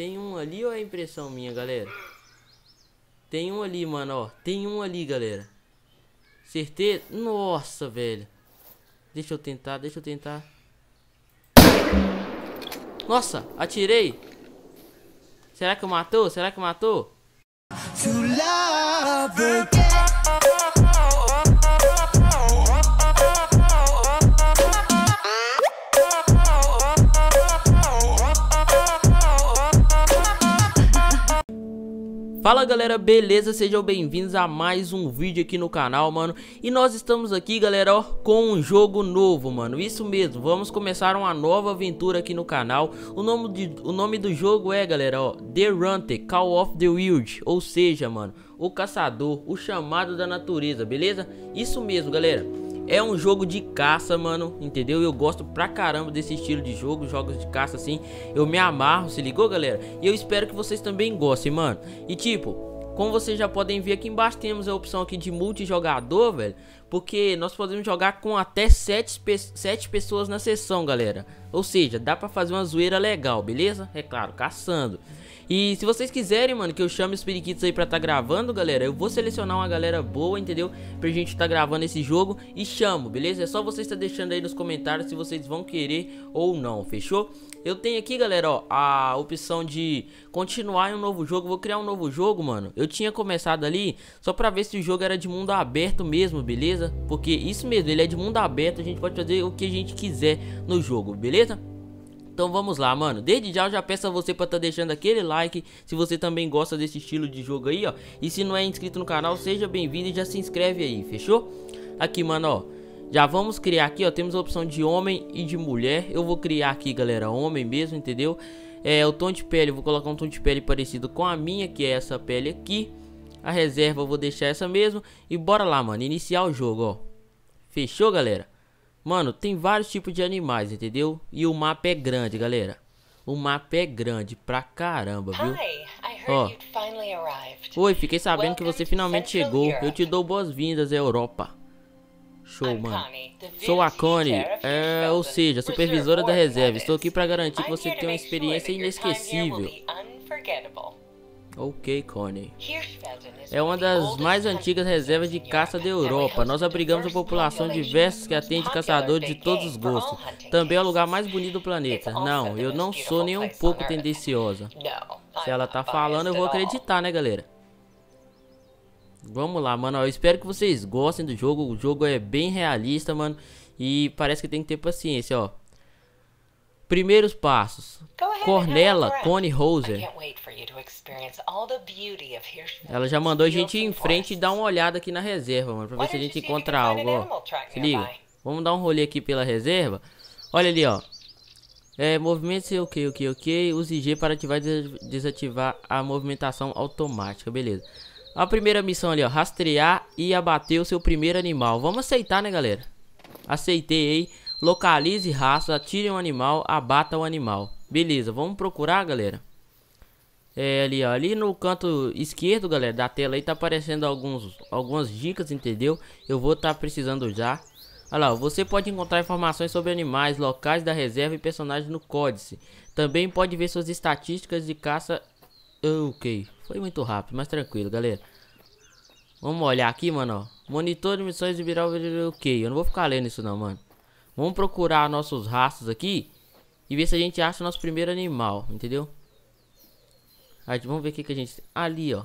Tem um ali ou é impressão minha, galera? Tem um ali, mano, ó. Tem um ali, galera. Certeza? Nossa, velho. Deixa eu tentar, deixa eu tentar. Nossa, atirei. Será que matou? Será que matou? Fala galera, beleza? Sejam bem-vindos a mais um vídeo aqui no canal, mano E nós estamos aqui, galera, ó, com um jogo novo, mano Isso mesmo, vamos começar uma nova aventura aqui no canal O nome, de, o nome do jogo é, galera, ó The Runter, Call of the Wild Ou seja, mano, o caçador, o chamado da natureza, beleza? Isso mesmo, galera é um jogo de caça, mano, entendeu? Eu gosto pra caramba desse estilo de jogo, jogos de caça assim. Eu me amarro, se ligou, galera? E eu espero que vocês também gostem, mano. E tipo, como vocês já podem ver aqui embaixo, temos a opção aqui de multijogador, velho. Porque nós podemos jogar com até 7, pe 7 pessoas na sessão, galera. Ou seja, dá pra fazer uma zoeira legal, beleza? É claro, caçando. E se vocês quiserem, mano, que eu chame os periquitos aí pra tá gravando, galera, eu vou selecionar uma galera boa, entendeu? Pra gente tá gravando esse jogo e chamo, beleza? É só vocês tá deixando aí nos comentários se vocês vão querer ou não, fechou? Eu tenho aqui, galera, ó, a opção de continuar em um novo jogo. Vou criar um novo jogo, mano. Eu tinha começado ali só pra ver se o jogo era de mundo aberto mesmo, beleza? Porque isso mesmo, ele é de mundo aberto, a gente pode fazer o que a gente quiser no jogo, beleza? Então vamos lá, mano. Desde já eu já peço a você pra tá deixando aquele like se você também gosta desse estilo de jogo aí, ó. E se não é inscrito no canal, seja bem-vindo e já se inscreve aí, fechou? Aqui, mano, ó. Já vamos criar aqui, ó. Temos a opção de homem e de mulher. Eu vou criar aqui, galera, homem mesmo, entendeu? É, o tom de pele, eu vou colocar um tom de pele parecido com a minha, que é essa pele aqui. A reserva eu vou deixar essa mesmo. E bora lá, mano, iniciar o jogo, ó. Fechou, galera? Mano, tem vários tipos de animais, entendeu? E o mapa é grande, galera. O mapa é grande pra caramba, viu? Ó. Oi, fiquei sabendo que você finalmente chegou. Eu te dou boas-vindas à Europa. Show, mano. Sou a Connie, é, ou seja, supervisora da reserva. Estou aqui para garantir que você tenha uma experiência inesquecível. Ok, Connie. É uma das mais antigas reservas de caça da Europa. Nós abrigamos uma população diversa que atende caçadores de todos os gostos. Também é o lugar mais bonito do planeta. Não, eu não sou nem um pouco tendenciosa. Se ela tá falando, eu vou acreditar, né, galera? Vamos lá, mano. Eu espero que vocês gostem do jogo. O jogo é bem realista, mano. E parece que tem que ter paciência, ó. Primeiros passos. Cornella Connie Roser ela já mandou a gente ir em frente e dar uma olhada aqui na reserva, mano, pra ver se a gente encontra algo, Se liga. Vamos dar um rolê aqui pela reserva. Olha ali, ó. É, movimento ok, ok, ok. Use G para ativar e desativar a movimentação automática, beleza. A primeira missão ali, ó. Rastrear e abater o seu primeiro animal. Vamos aceitar, né, galera? Aceitei, aí. Localize raça, atire um animal, abata o um animal. Beleza, vamos procurar, galera? É, ali, ó, ali no canto esquerdo, galera, da tela aí tá aparecendo alguns, algumas dicas, entendeu? Eu vou estar tá precisando já. Olha lá, você pode encontrar informações sobre animais, locais da reserva e personagens no códice. Também pode ver suas estatísticas de caça. Ah, ok, foi muito rápido, mas tranquilo, galera. Vamos olhar aqui, mano, ó. Monitor de missões de viral, ok. Eu não vou ficar lendo isso não, mano. Vamos procurar nossos rastros aqui e ver se a gente acha o nosso primeiro animal, entendeu? gente, vamos ver o que, que a gente. Ali, ó.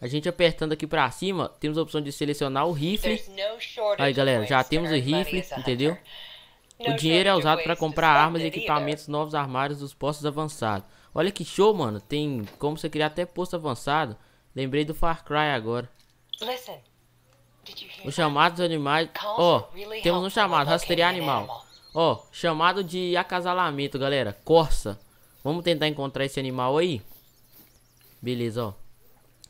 A gente apertando aqui pra cima, temos a opção de selecionar o rifle. Aí, galera, já temos o rifle, entendeu? O dinheiro é usado para comprar armas e equipamentos novos armários dos postos avançados. Olha que show, mano. Tem como você criar até posto avançado. Lembrei do Far Cry agora. O chamado dos animais... Ó, oh, temos um chamado, rastrear animal. Ó, oh, chamado de acasalamento, galera. Corsa. Vamos tentar encontrar esse animal aí. Beleza, ó.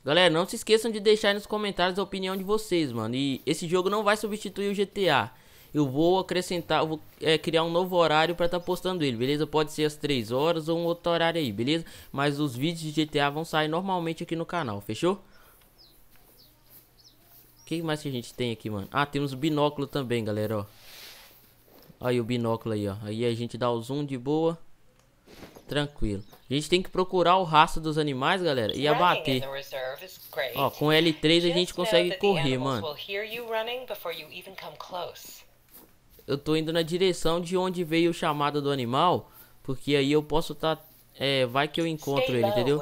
Galera, não se esqueçam de deixar nos comentários a opinião de vocês, mano. E esse jogo não vai substituir o GTA. Eu vou acrescentar, eu vou é, criar um novo horário para estar tá postando ele, beleza? Pode ser às 3 horas ou um outro horário aí, beleza? Mas os vídeos de GTA vão sair normalmente aqui no canal, fechou? O que mais que a gente tem aqui, mano? Ah, temos binóculo também, galera, ó. Aí o binóculo aí, ó. Aí a gente dá o zoom de boa. Tranquilo. A gente tem que procurar o rastro dos animais, galera, e abater. Ó, com L3 a gente consegue correr, mano. Eu tô indo na direção de onde veio o chamado do animal, porque aí eu posso tá... É, vai que eu encontro ele, entendeu?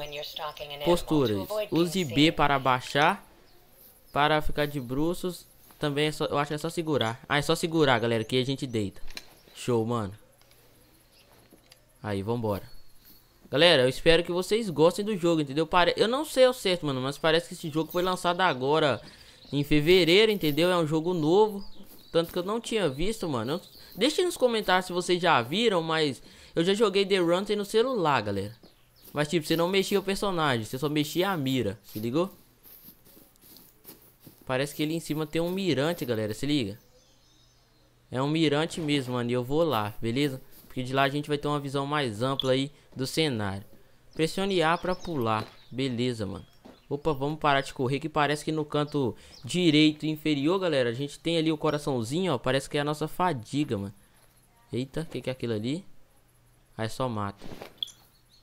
Posturas. Use B para abaixar. Para ficar de bruços. Também é só, eu acho que é só segurar. Ah, é só segurar, galera, que a gente deita. Show, mano. Aí, vambora. Galera, eu espero que vocês gostem do jogo, entendeu? Pare... Eu não sei ao certo, mano, mas parece que esse jogo foi lançado agora em fevereiro, entendeu? É um jogo novo, tanto que eu não tinha visto, mano. Eu... Deixe nos comentários se vocês já viram, mas eu já joguei The Run no celular, galera. Mas tipo, você não mexia o personagem, você só mexia a mira, se ligou? Parece que ele em cima tem um mirante, galera, se liga. É um mirante mesmo, mano, e eu vou lá, beleza? que de lá a gente vai ter uma visão mais ampla aí do cenário. Pressione A para pular. Beleza, mano. Opa, vamos parar de correr que parece que no canto direito inferior, galera, a gente tem ali o coraçãozinho, ó. Parece que é a nossa fadiga, mano. Eita, o que, que é aquilo ali? Aí ah, é só mata.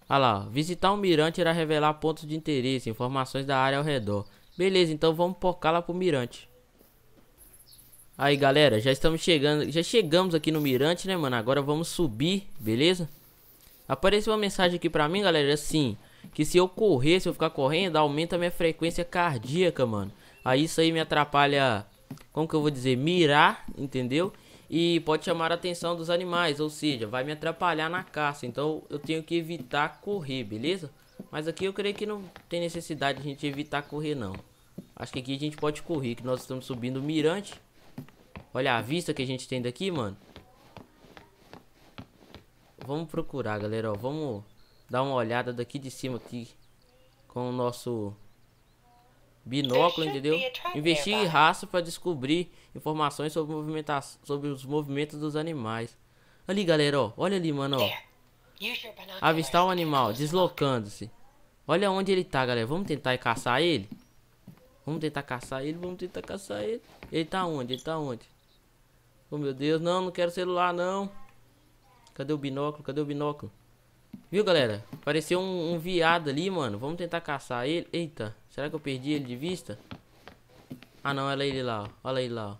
Ah lá, ó. visitar um mirante irá revelar pontos de interesse, informações da área ao redor. Beleza, então vamos focar lá pro mirante. Aí, galera, já estamos chegando, já chegamos aqui no mirante, né, mano? Agora vamos subir, beleza? Apareceu uma mensagem aqui pra mim, galera, assim, que se eu correr, se eu ficar correndo, aumenta minha frequência cardíaca, mano. Aí isso aí me atrapalha, como que eu vou dizer, mirar, entendeu? E pode chamar a atenção dos animais, ou seja, vai me atrapalhar na caça. Então eu tenho que evitar correr, beleza? Mas aqui eu creio que não tem necessidade de a gente evitar correr, não. Acho que aqui a gente pode correr, que nós estamos subindo o mirante. Olha a vista que a gente tem daqui, mano. Vamos procurar, galera, ó. Vamos dar uma olhada daqui de cima aqui. Com o nosso binóculo, entendeu? Investir em raça para descobrir informações sobre, movimenta sobre os movimentos dos animais. Ali, galera, ó. Olha ali, mano, ó. Avistar um animal, deslocando-se. Olha onde ele tá, galera. Vamos tentar caçar ele? Vamos tentar caçar ele, vamos tentar caçar ele. Ele tá onde? Ele tá onde? Oh meu Deus, não, não quero celular não. Cadê o binóculo? Cadê o binóculo? Viu, galera? Apareceu um, um viado ali, mano. Vamos tentar caçar ele. Eita, será que eu perdi ele de vista? Ah, não, olha ele lá, ó. Olha ele lá, ó.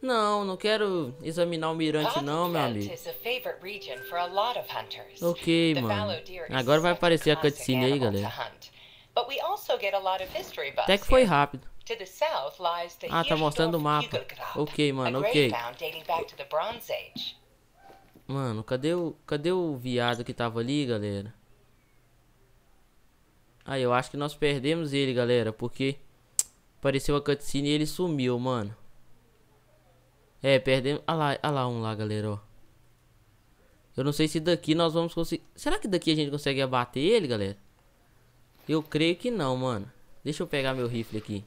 Não, não quero examinar o mirante não, meu amigo. Ok, mano. Agora vai aparecer a cutscene aí, galera. Até que foi rápido. Ah, tá mostrando o mapa. Ok, mano, ok. Mano, cadê o, cadê o viado que tava ali, galera? Ah, eu acho que nós perdemos ele, galera, porque apareceu a cutscene e ele sumiu, mano. É, perdemos... Ah lá, ah lá um lá, galera, ó. Eu não sei se daqui nós vamos conseguir... Será que daqui a gente consegue abater ele, galera? Eu creio que não, mano. Deixa eu pegar meu rifle aqui.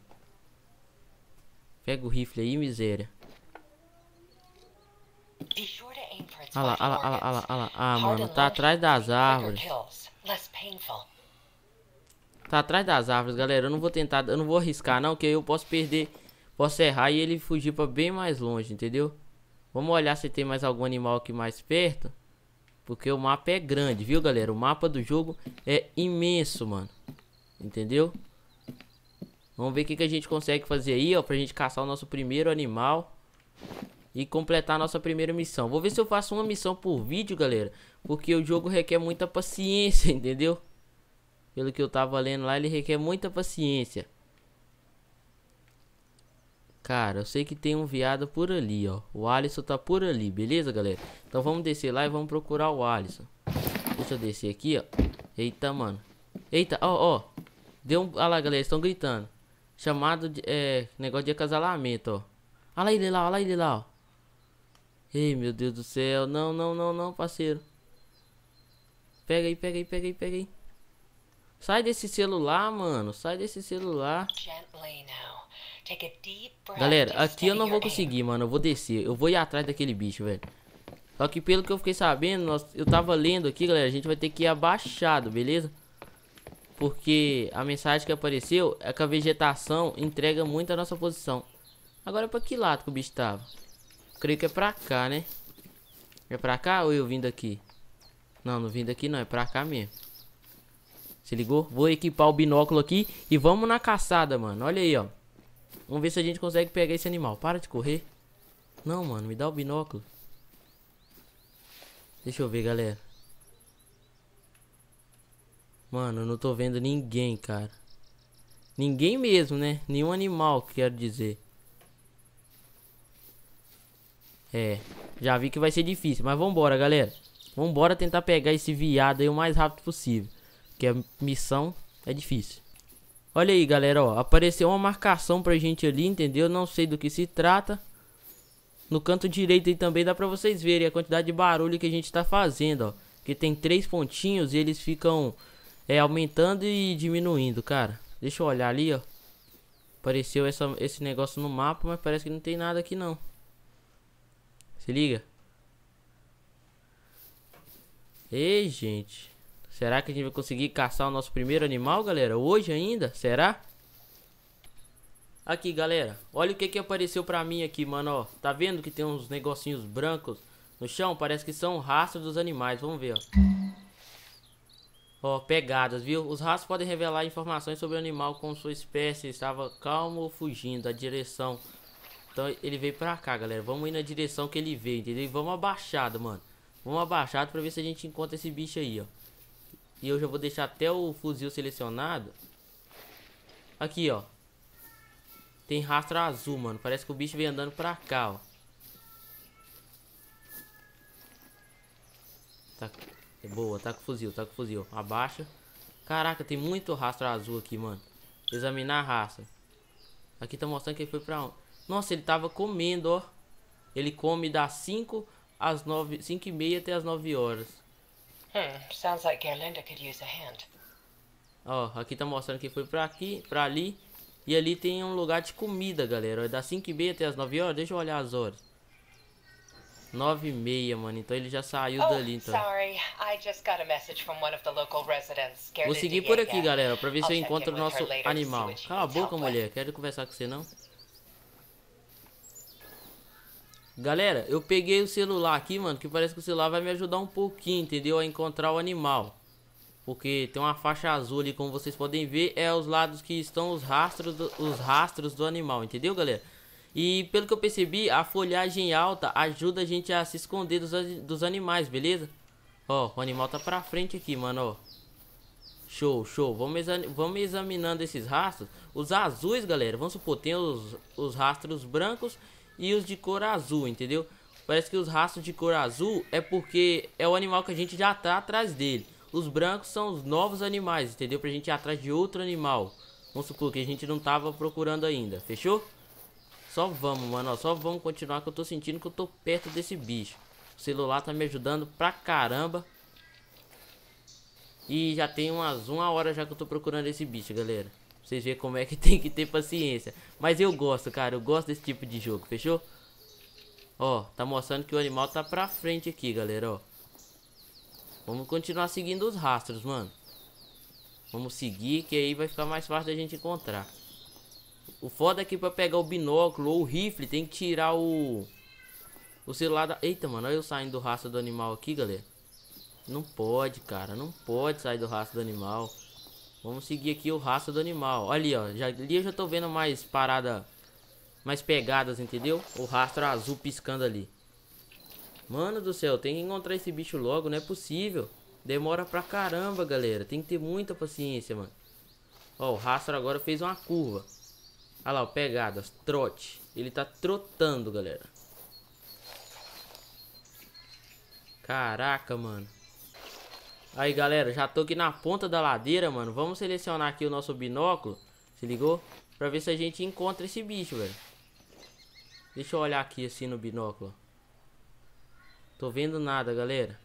Pega o rifle aí, miséria. Olha lá, olha lá, olha lá, olha lá. Ah, mano, tá atrás das árvores. Tá atrás das árvores, galera. Eu não vou tentar, eu não vou arriscar, não, que eu posso perder. Posso errar e ele fugir pra bem mais longe, entendeu? Vamos olhar se tem mais algum animal aqui mais perto. Porque o mapa é grande, viu, galera? O mapa do jogo é imenso, mano. Entendeu? Vamos ver o que, que a gente consegue fazer aí, ó. Pra gente caçar o nosso primeiro animal. E completar a nossa primeira missão. Vou ver se eu faço uma missão por vídeo, galera. Porque o jogo requer muita paciência, entendeu? Pelo que eu tava lendo lá, ele requer muita paciência. Cara, eu sei que tem um viado por ali, ó. O Alisson tá por ali, beleza, galera? Então vamos descer lá e vamos procurar o Alisson. Deixa eu descer aqui, ó. Eita, mano. Eita, ó, ó. Deu um... Olha lá, galera, estão gritando. Chamado de. É, negócio de acasalamento, ó. Olha ele lá, olha ele lá, ó. Ei, meu Deus do céu. Não, não, não, não, parceiro. Pega aí, pega aí, pega aí, pega aí. Sai desse celular, mano. Sai desse celular. Galera, aqui eu não vou conseguir, mano. Eu vou descer. Eu vou ir atrás daquele bicho, velho. Só que pelo que eu fiquei sabendo, nós, eu tava lendo aqui, galera. A gente vai ter que ir abaixado, beleza? porque a mensagem que apareceu é que a vegetação entrega muito a nossa posição. Agora para que lado que o bicho tava? Creio que é pra cá, né? É pra cá ou eu vim daqui? Não, não vim daqui não, é pra cá mesmo. Se ligou? Vou equipar o binóculo aqui e vamos na caçada, mano. Olha aí, ó. Vamos ver se a gente consegue pegar esse animal. Para de correr. Não, mano, me dá o binóculo. Deixa eu ver, galera. Mano, eu não tô vendo ninguém, cara. Ninguém mesmo, né? Nenhum animal, quero dizer. É, já vi que vai ser difícil, mas vambora, galera. Vambora tentar pegar esse viado aí o mais rápido possível. Porque a missão é difícil. Olha aí, galera, ó. Apareceu uma marcação pra gente ali, entendeu? Não sei do que se trata. No canto direito aí também dá pra vocês verem a quantidade de barulho que a gente tá fazendo, ó. Que tem três pontinhos e eles ficam é aumentando e diminuindo, cara. Deixa eu olhar ali, ó. Apareceu essa, esse negócio no mapa, mas parece que não tem nada aqui, não. Se liga. Ei, gente. Será que a gente vai conseguir caçar o nosso primeiro animal, galera? Hoje ainda? Será? Aqui, galera. Olha o que que apareceu pra mim aqui, mano, ó. Tá vendo que tem uns negocinhos brancos no chão? Parece que são rastros dos animais. Vamos ver, ó ó, pegadas, viu? Os rastros podem revelar informações sobre o animal com sua espécie. Estava calmo ou fugindo, a direção. Então ele veio pra cá, galera. Vamos ir na direção que ele veio, entendeu? vamos abaixado, mano. Vamos abaixado pra ver se a gente encontra esse bicho aí, ó. E eu já vou deixar até o fuzil selecionado. Aqui, ó. Tem rastro azul, mano. Parece que o bicho vem andando pra cá, ó. Tá é boa, tá com fuzil, tá com fuzil. Abaixa. Caraca, tem muito rastro azul aqui, mano. Examinar a raça. Aqui tá mostrando que ele foi pra onde. Nossa, ele tava comendo, ó. Ele come das 5 às 9, 5 e meia até as 9 horas. Hum, sounds like Gerlinda could use a hand. Ó, aqui tá mostrando que foi pra aqui, pra ali. E ali tem um lugar de comida, galera. é das 5 e meia até as 9 horas. Deixa eu olhar as horas. 9 e meia, mano. Então ele já saiu oh, dali, então. Vou seguir por aqui, galera, pra ver se eu encontro o nosso animal. Cala a boca, mulher. Quero conversar com você, não? Galera, eu peguei o celular aqui, mano, que parece que o celular vai me ajudar um pouquinho, entendeu? A encontrar o animal. Porque tem uma faixa azul ali, como vocês podem ver, é os lados que estão os rastros do, os rastros do animal, entendeu, galera? E pelo que eu percebi, a folhagem alta ajuda a gente a se esconder dos, dos animais, beleza? Ó, o animal tá pra frente aqui, mano, ó. Show, show. Vamos, vamos examinando esses rastros. Os azuis, galera, vamos supor, tem os, os rastros brancos e os de cor azul, entendeu? Parece que os rastros de cor azul é porque é o animal que a gente já tá atrás dele. Os brancos são os novos animais, entendeu? Pra gente ir atrás de outro animal. Vamos supor que a gente não tava procurando ainda, fechou? Só vamos, mano, só vamos continuar que eu tô sentindo que eu tô perto desse bicho. O celular tá me ajudando pra caramba. E já tem umas uma hora já que eu tô procurando esse bicho, galera. Pra vocês verem como é que tem que ter paciência. Mas eu gosto, cara, eu gosto desse tipo de jogo, fechou? Ó, tá mostrando que o animal tá pra frente aqui, galera, ó. Vamos continuar seguindo os rastros, mano. Vamos seguir, que aí vai ficar mais fácil da gente encontrar. O foda é que pra pegar o binóculo ou o rifle tem que tirar o... O celular da... Eita, mano, olha eu saindo do rastro do animal aqui, galera. Não pode, cara. Não pode sair do rastro do animal. Vamos seguir aqui o rastro do animal. Olha ali, ó. Já, ali eu já tô vendo mais parada... Mais pegadas, entendeu? O rastro azul piscando ali. Mano do céu, tem que encontrar esse bicho logo. Não é possível. Demora pra caramba, galera. Tem que ter muita paciência, mano. Ó, o rastro agora fez uma curva. Olha lá, ó, pegadas, trote. Ele tá trotando, galera. Caraca, mano. Aí, galera, já tô aqui na ponta da ladeira, mano. Vamos selecionar aqui o nosso binóculo. Se ligou? Pra ver se a gente encontra esse bicho, velho. Deixa eu olhar aqui, assim, no binóculo. Tô vendo nada, galera.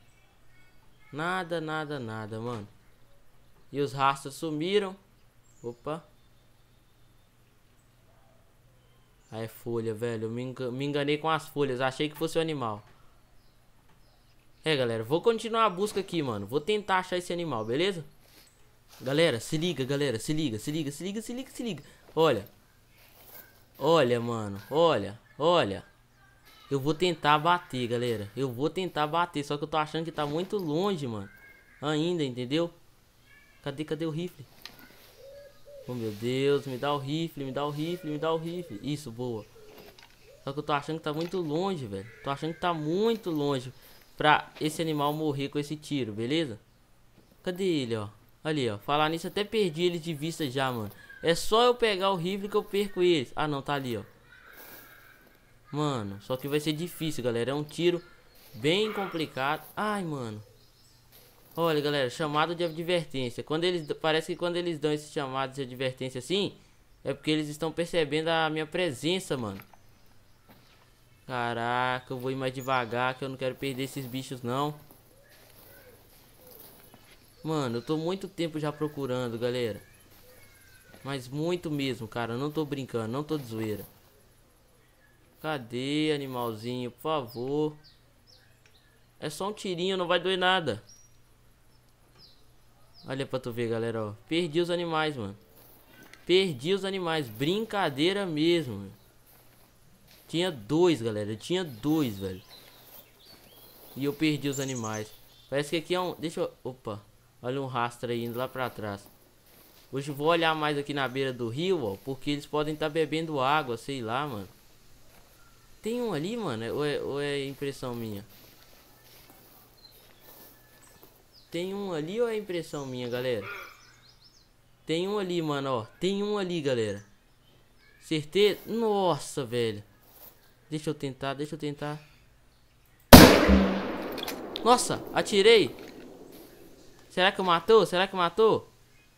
Nada, nada, nada, mano. E os rastros sumiram. Opa. Ah, é folha, velho. Eu me, engan me enganei com as folhas. Achei que fosse o um animal. É, galera. Vou continuar a busca aqui, mano. Vou tentar achar esse animal, beleza? Galera, se liga, galera. Se liga, se liga, se liga, se liga, se liga. Olha. Olha, mano. Olha, olha. Eu vou tentar bater, galera. Eu vou tentar bater. Só que eu tô achando que tá muito longe, mano. Ainda, entendeu? Cadê, cadê o rifle? Oh meu Deus, me dá o rifle, me dá o rifle, me dá o rifle. Isso, boa. Só que eu tô achando que tá muito longe, velho. Tô achando que tá muito longe pra esse animal morrer com esse tiro, beleza? Cadê ele, ó? Ali, ó. Falar nisso, até perdi ele de vista já, mano. É só eu pegar o rifle que eu perco eles. Ah, não, tá ali, ó. Mano, só que vai ser difícil, galera. É um tiro bem complicado. Ai, mano. Olha, galera, chamado de advertência. Quando eles parece que quando eles dão esses chamados de advertência assim, é porque eles estão percebendo a minha presença, mano. Caraca, eu vou ir mais devagar, que eu não quero perder esses bichos não. Mano, eu tô muito tempo já procurando, galera. Mas muito mesmo, cara. não tô brincando, não tô de zoeira. Cadê, animalzinho? Por favor. É só um tirinho, não vai doer nada. Olha pra tu ver, galera, ó. Perdi os animais, mano. Perdi os animais. Brincadeira mesmo, mano. Tinha dois, galera. tinha dois, velho. E eu perdi os animais. Parece que aqui é um... Deixa eu... Opa. Olha um rastro aí indo lá pra trás. Hoje vou olhar mais aqui na beira do rio, ó. Porque eles podem estar tá bebendo água, sei lá, mano. Tem um ali, mano? Ou é, ou é impressão minha? Tem um ali ou é impressão minha, galera? Tem um ali, mano, ó. Tem um ali, galera. Certeza? Nossa, velho. Deixa eu tentar, deixa eu tentar. Nossa, atirei. Será que matou? Será que matou?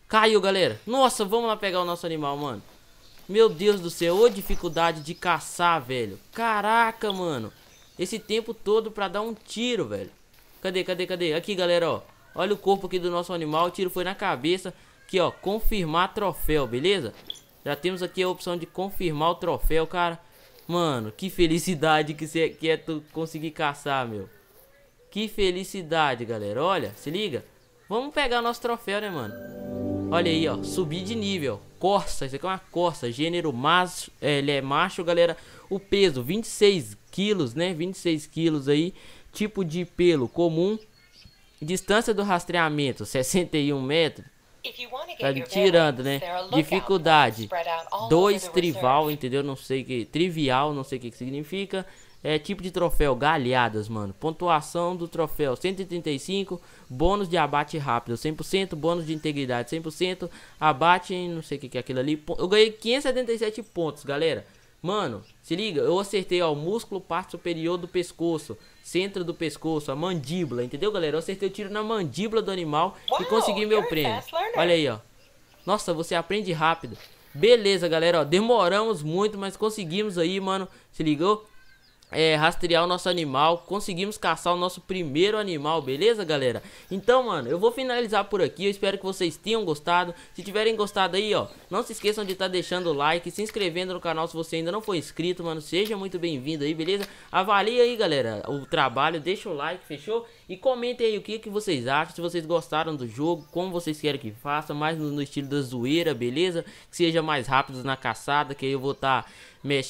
Caiu, galera. Nossa, vamos lá pegar o nosso animal, mano. Meu Deus do céu, ô dificuldade de caçar, velho. Caraca, mano. Esse tempo todo pra dar um tiro, velho. Cadê, cadê, cadê? Aqui, galera, ó. Olha o corpo aqui do nosso animal. O tiro foi na cabeça. Aqui, ó. Confirmar troféu, beleza? Já temos aqui a opção de confirmar o troféu, cara. Mano, que felicidade que, cê, que é tu conseguir caçar, meu. Que felicidade, galera. Olha, se liga. Vamos pegar nosso troféu, né, mano? Olha aí, ó. Subir de nível. Corsa. Isso aqui é uma corsa. Gênero macho. É, ele é macho, galera. O peso, 26 quilos, né? 26 quilos aí. Tipo de pelo comum. Distância do rastreamento, 61 metros. Tá tirando, né? Dificuldade. Dois trival, entendeu? Não sei que. Trivial, não sei o que, que significa. É tipo de troféu, galhadas, mano. Pontuação do troféu 135, bônus de abate rápido 100%, bônus de integridade 100%, abate em não sei o que, que é aquilo ali. Eu ganhei 577 pontos, galera. Mano, se liga, eu acertei ao o músculo parte superior do pescoço, centro do pescoço, a mandíbula, entendeu, galera? Eu acertei o tiro na mandíbula do animal wow, e consegui meu prêmio. Né? Olha aí, ó. Nossa, você aprende rápido. Beleza, galera, ó, demoramos muito, mas conseguimos aí, mano, se ligou? é, rastrear o nosso animal, conseguimos caçar o nosso primeiro animal, beleza, galera? Então, mano, eu vou finalizar por aqui, eu espero que vocês tenham gostado. Se tiverem gostado aí, ó, não se esqueçam de estar tá deixando o like, se inscrevendo no canal se você ainda não for inscrito, mano, seja muito bem-vindo aí, beleza? Avalie aí, galera, o trabalho, deixa o like, fechou? E comentem aí o que, que vocês acham, se vocês gostaram do jogo, como vocês querem que faça, mais no, no estilo da zoeira, beleza? Que seja mais rápido na caçada, que aí eu vou estar tá,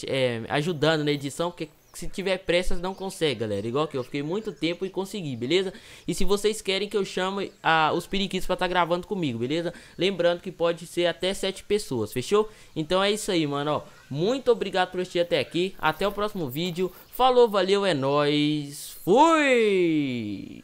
é, ajudando na edição, porque se tiver pressas não consegue, galera. Igual que eu fiquei muito tempo e consegui, beleza? E se vocês querem que eu chame a, os periquitos pra estar tá gravando comigo, beleza? Lembrando que pode ser até 7 pessoas, fechou? Então é isso aí, mano, ó. Muito obrigado por assistir até aqui. Até o próximo vídeo. Falou, valeu, é nóis. Fui!